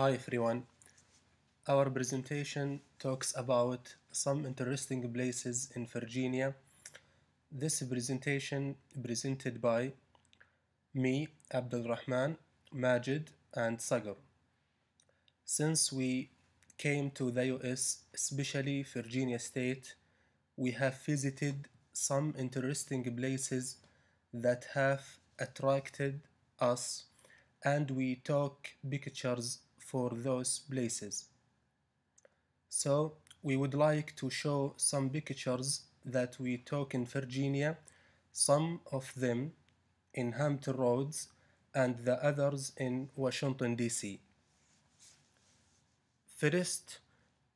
Hi everyone. Our presentation talks about some interesting places in Virginia. This presentation presented by me, Abdul Rahman, Majid, and Sagar. Since we came to the US, especially Virginia State, we have visited some interesting places that have attracted us and we talk pictures for those places. So we would like to show some pictures that we took in Virginia, some of them in Hampton Roads and the others in Washington DC. First,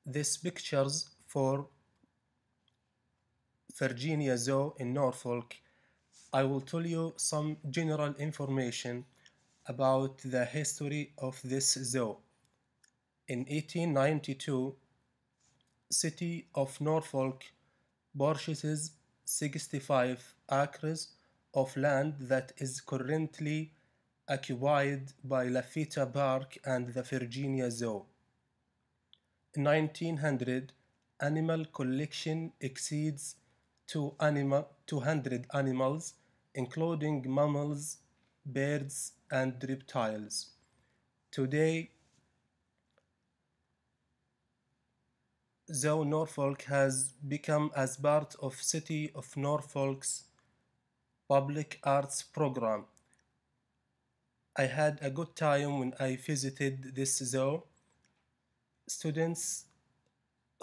these pictures for Virginia Zoo in Norfolk, I will tell you some general information about the history of this zoo. In 1892, city of Norfolk purchases 65 acres of land that is currently occupied by Lafitte Park and the Virginia Zoo. In 1900, animal collection exceeds two anima 200 animals, including mammals, birds, and reptiles. Today, though Norfolk has become as part of City of Norfolk's public arts program. I had a good time when I visited this zoo. Students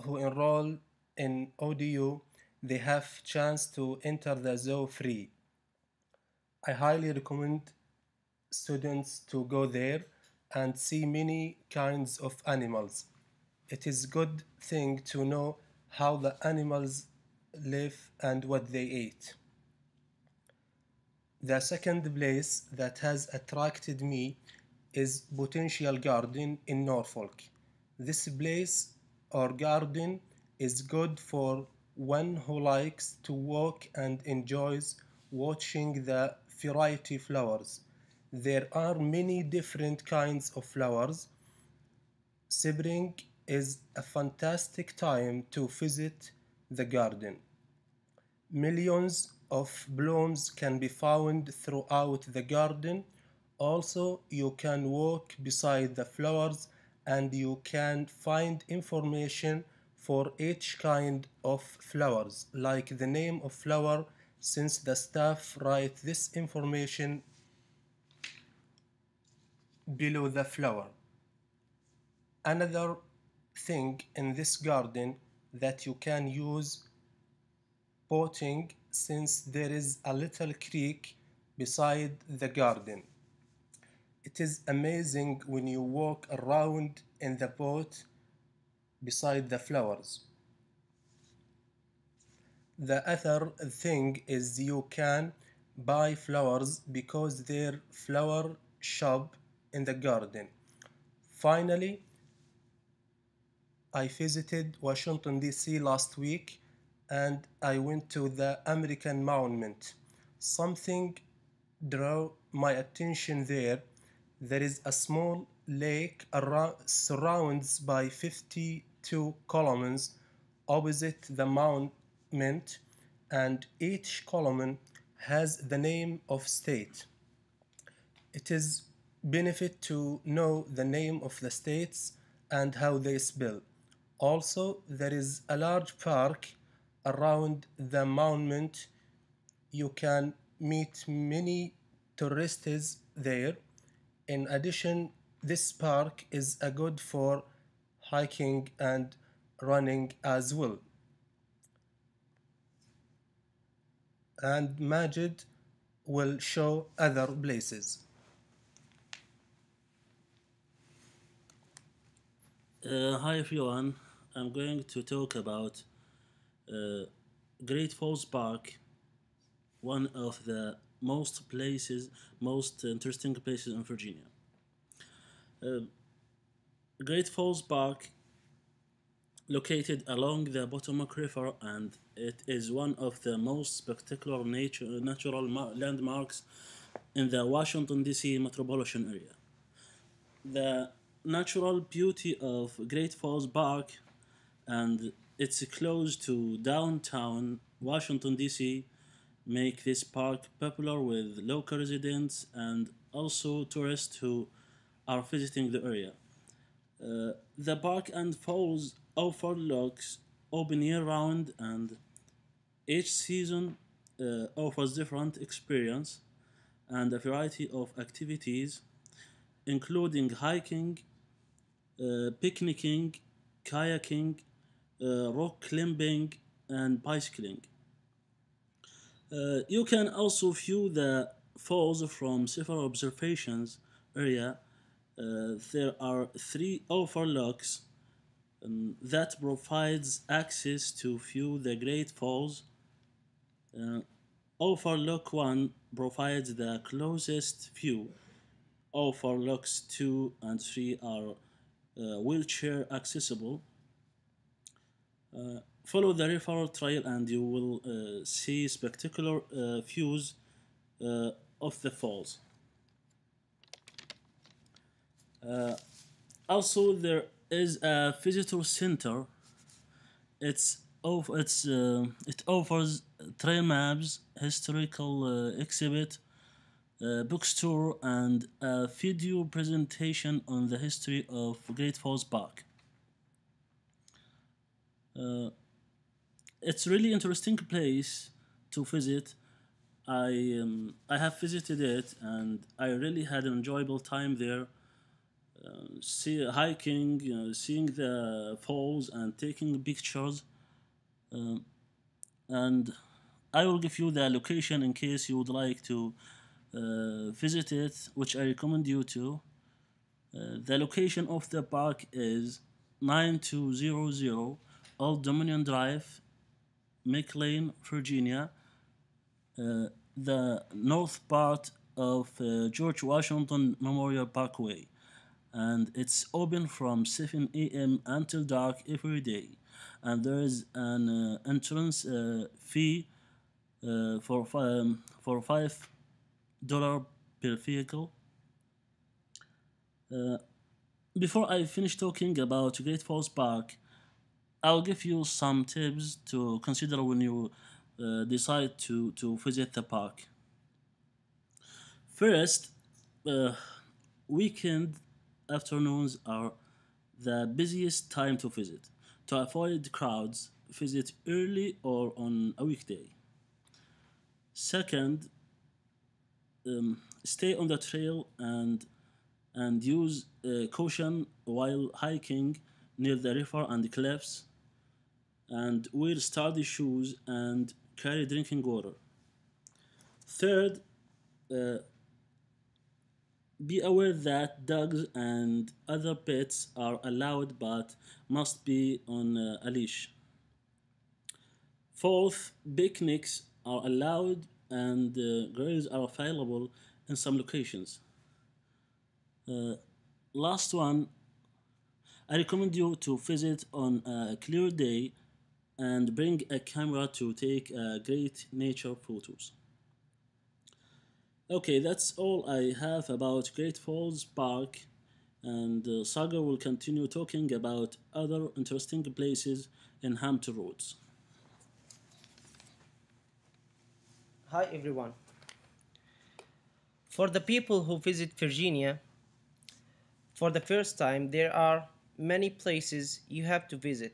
who enroll in ODU, they have chance to enter the zoo free. I highly recommend students to go there and see many kinds of animals it is good thing to know how the animals live and what they eat. The second place that has attracted me is Potential Garden in Norfolk. This place or garden is good for one who likes to walk and enjoys watching the variety flowers. There are many different kinds of flowers, sebring is a fantastic time to visit the garden. Millions of blooms can be found throughout the garden. Also, you can walk beside the flowers and you can find information for each kind of flowers, like the name of flower, since the staff write this information below the flower. Another thing in this garden that you can use potting since there is a little creek beside the garden. It is amazing when you walk around in the pot beside the flowers. The other thing is you can buy flowers because their flower shop in the garden. Finally, I visited Washington D.C. last week and I went to the American Monument. Something drew my attention there. There is a small lake around, surrounds by 52 columns opposite the monument and each column has the name of state. It is benefit to know the name of the states and how they spell. Also, there is a large park around the monument. You can meet many tourists there. In addition, this park is a good for hiking and running as well. And Majid will show other places. Uh, hi everyone, I'm going to talk about uh, Great Falls Park, one of the most places, most interesting places in Virginia. Uh, Great Falls Park located along the Potomac River and it is one of the most spectacular nature, natural landmarks in the Washington DC metropolitan area. The natural beauty of Great Falls Park and it's close to downtown Washington, D.C., make this park popular with local residents and also tourists who are visiting the area. Uh, the park and falls offer locks open year round and each season uh, offers different experience and a variety of activities including hiking, uh, picnicking, kayaking, uh, rock climbing and bicycling. Uh, you can also view the falls from several observations area. Uh, there are three overlooks um, that provides access to view the Great Falls. Uh, overlook 1 provides the closest view. Overlooks 2 and 3 are uh, wheelchair accessible. Uh, follow the referral trail and you will uh, see spectacular uh, views of the falls. also, there is a visitor center. It's of it's uh, it offers trail maps, historical uh, exhibit, uh, bookstore, and a video presentation on the history of Great Falls Park. Uh, it's really interesting place to visit. I um, I have visited it and I really had an enjoyable time there. Uh, see hiking, you know, seeing the falls and taking pictures. Uh, and I will give you the location in case you would like to uh, visit it, which I recommend you to. Uh, the location of the park is 9200 Old Dominion Drive, McLean, Virginia, uh, the north part of uh, George Washington Memorial Parkway, and it's open from 7 a.m. until dark every day. And there is an uh, entrance uh, fee uh, for um, for five dollar per vehicle. Uh, before I finish talking about Great Falls Park, I'll give you some tips to consider when you uh, decide to, to visit the park. First, uh, weekend afternoons are the busiest time to visit. To avoid crowds, visit early or on a weekday. Second, um, stay on the trail and and use uh, caution while hiking near the river and the cliffs and wear sturdy shoes and carry drinking water. Third, uh, be aware that dogs and other pets are allowed but must be on uh, a leash. Fourth, picnics are allowed and uh, grills are available in some locations. Uh, last one, I recommend you to visit on a clear day and bring a camera to take uh, great nature photos. Okay, that's all I have about Great Falls Park and uh, Saga will continue talking about other interesting places in Hampton Roads. Hi everyone. For the people who visit Virginia for the first time, there are many places you have to visit.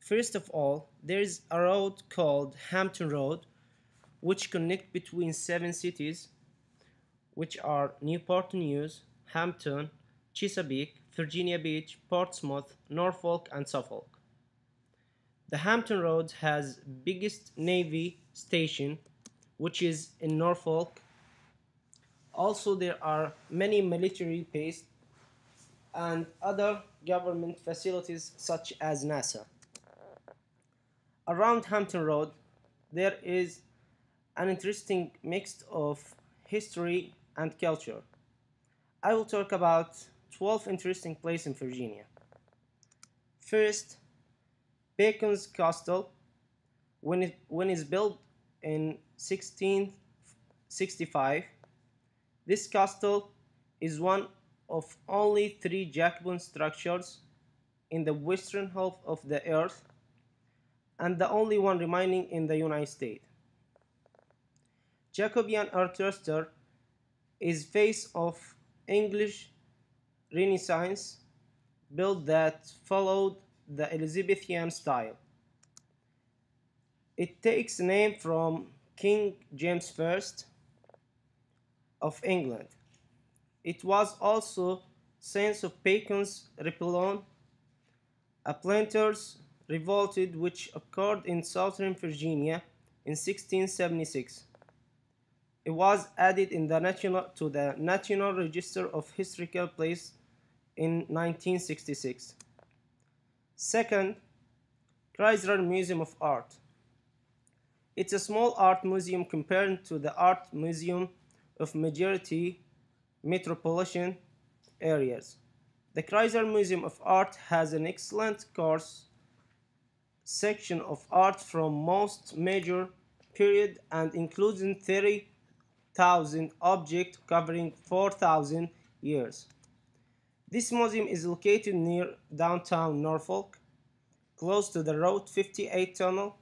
First of all, there is a road called Hampton Road, which connect between seven cities, which are Newport News, Hampton, Chesapeake, Virginia Beach, Portsmouth, Norfolk, and Suffolk. The Hampton Road has biggest Navy station, which is in Norfolk. Also, there are many military base and other government facilities such as NASA. Around Hampton Road, there is an interesting mix of history and culture. I will talk about 12 interesting places in Virginia. First, Bacon's Castle. When, it, when it's built in 1665, this castle is one of only three Jacobin structures in the western half of the earth and the only one remaining in the United States. Jacobean architecture is face of English Renaissance build that followed the Elizabethan style. It takes name from King James I of England. It was also sense of Bacon's Ripon, a planter's revolted which occurred in southern Virginia in 1676. It was added in the national, to the National Register of Historical Places in 1966. Second, Chrysler Museum of Art. It's a small art museum compared to the art museum of majority metropolitan areas. The Chrysler Museum of Art has an excellent course section of art from most major period and including 30,000 objects covering 4,000 years. This museum is located near downtown Norfolk, close to the Route 58 tunnel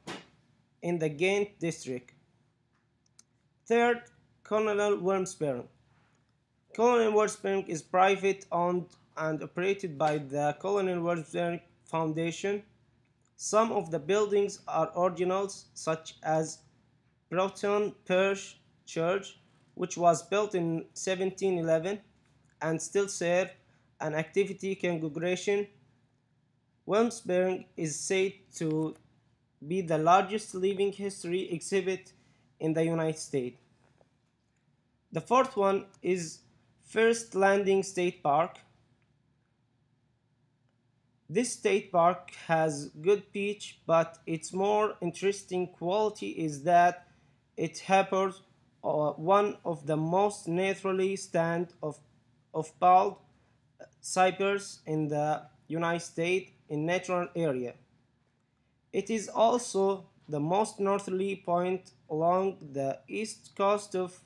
in the Ghent district. Third, Colonel Wormsberg. Colonel Wormsberg is private owned and operated by the Colonel Wormsberg Foundation some of the buildings are originals, such as Broughton Perch Church, which was built in 1711 and still serves an activity congregation. Wilmsburg is said to be the largest living history exhibit in the United States. The fourth one is First Landing State Park, this state park has good peach, but its more interesting quality is that it harbors uh, one of the most naturally stand of, of bald uh, cypress in the United States in natural area. It is also the most northerly point along the east coast of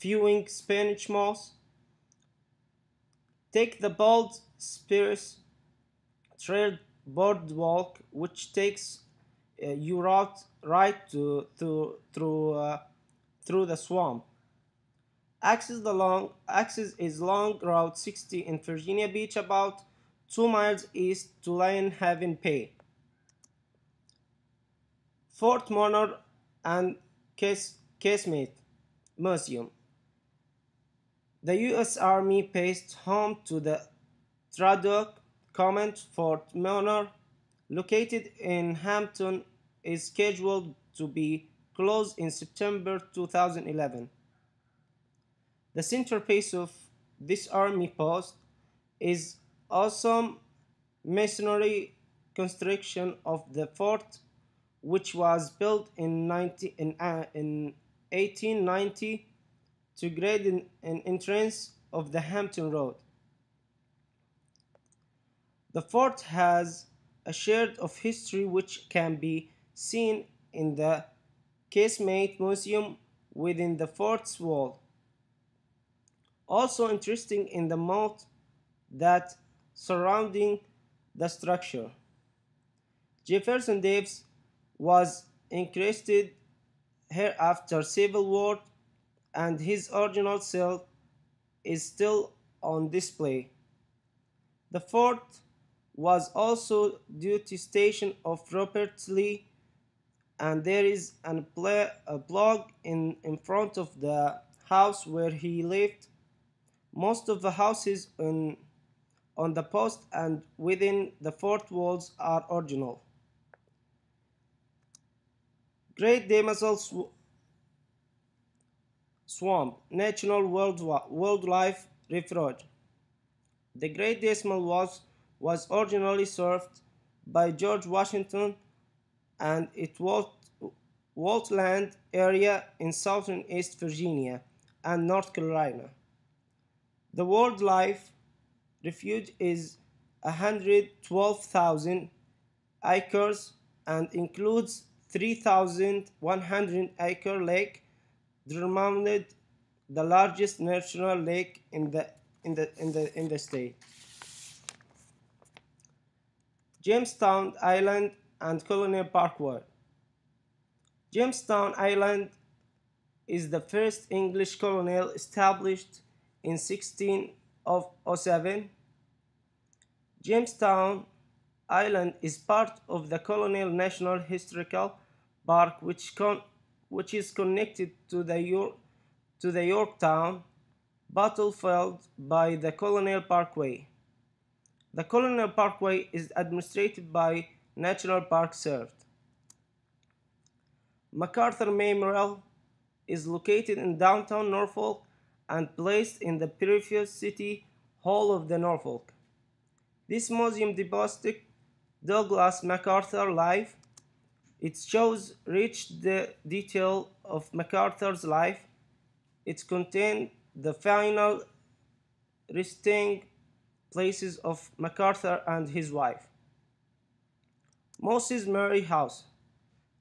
viewing Spanish Moss. Take the bald spruce trail boardwalk which takes uh, you route right to, to through uh, through the swamp. Access the long access is long Route 60 in Virginia Beach, about two miles east to Lion Haven Bay. Fort Monor and Cas Casemate Museum. The U.S. Army paced home to the Tradoc Comment Fort Manor, located in Hampton, is scheduled to be closed in September 2011. The centerpiece of this army post is awesome masonry construction of the fort, which was built in, 19, in, uh, in 1890 to grade an entrance of the Hampton Road. The fort has a share of history which can be seen in the Casemate Museum within the fort's wall. Also interesting in the moat that surrounding the structure. Jefferson Davis was incarcerated here after Civil War and his original cell is still on display. The fort was also duty station of Robert Lee, and there is an a blog in, in front of the house where he lived. Most of the houses in, on the post and within the fort walls are original. Great Damsel sw Swamp National World Wildlife Refuge. The Great Dismal was was originally served by George Washington and its Waltland area in southern East Virginia and North Carolina. The wildlife refuge is 112,000 acres and includes 3,100 acre lake Drummond, the largest national lake in the in the in the in the state. Jamestown Island and Colonial Parkway. Jamestown Island is the first English colonial established in 1607. Jamestown Island is part of the Colonial National Historical Park which, which is connected to the, York to the Yorktown battlefield by the Colonial Parkway. The Colonial Parkway is administered by National Park Service. MacArthur Memorial is located in downtown Norfolk and placed in the previous city hall of the Norfolk. This museum depicts Douglas MacArthur life. It shows rich de detail of MacArthur's life. It contains the final resting places of MacArthur and his wife. Moses Murray House,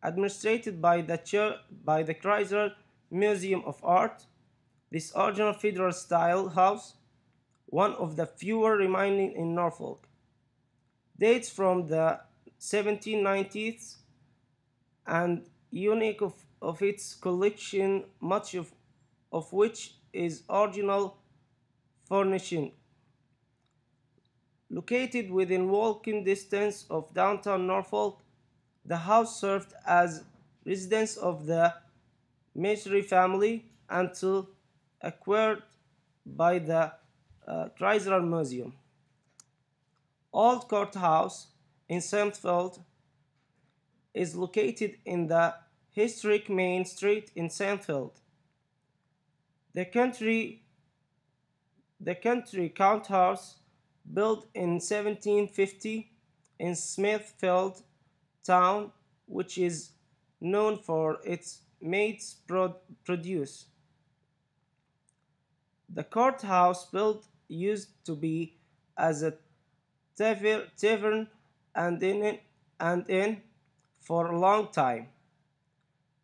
administered by the, Chir by the Chrysler Museum of Art, this original federal style house, one of the fewer remaining in Norfolk, dates from the 1790s and unique of, of its collection, much of, of which is original furnishing Located within walking distance of downtown Norfolk, the house served as residence of the Maitri family until acquired by the uh, Chrysler Museum. Old Courthouse in Sandfield is located in the historic Main Street in Sandfield. The country the country courthouse built in 1750 in Smithfield town, which is known for its mate's produce. The courthouse built used to be as a tavern and inn and in for a long time.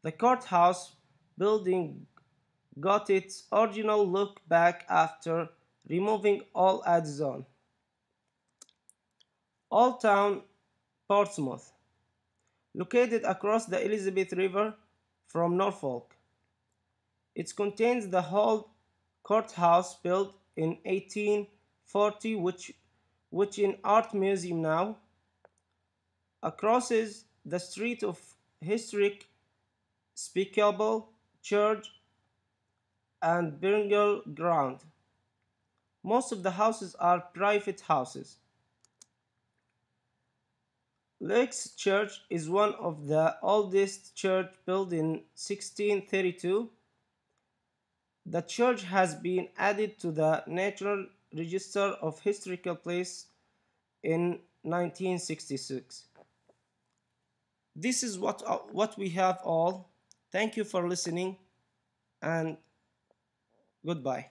The courthouse building got its original look back after removing all add on. Old Town Portsmouth, located across the Elizabeth River from Norfolk. It contains the old courthouse built in 1840, which, which in art museum now. Across the street of historic Speakable Church and Burial Ground. Most of the houses are private houses. Lakes Church is one of the oldest church built in 1632. The church has been added to the National Register of Historical Places in 1966. This is what, uh, what we have all. Thank you for listening and goodbye.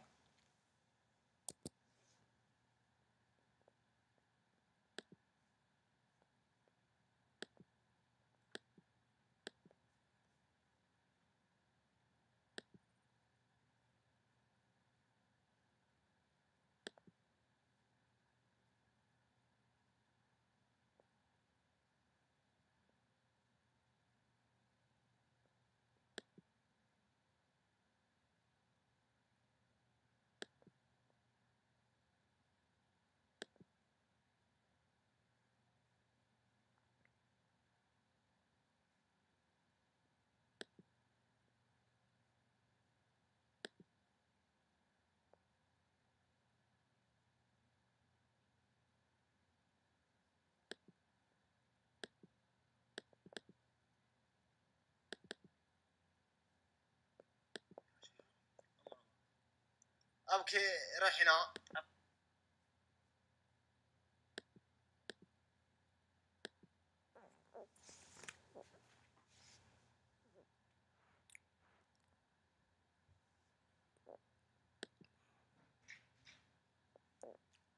اوكي روح هنا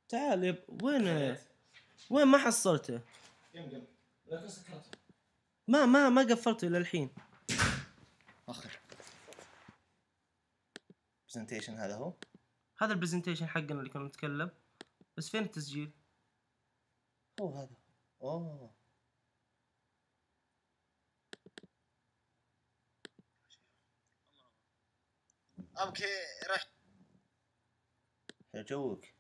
تعال يب وين وين ما حصلته؟ يم يم لكن سكرته ما ما ما قفلته الى الحين اخر برزنتيشن هذا هو هذا البرزنتيشن حقنا اللي كنا نتكلم بس فين التسجيل؟ هو هذا اوه اوكي رحت يا جوك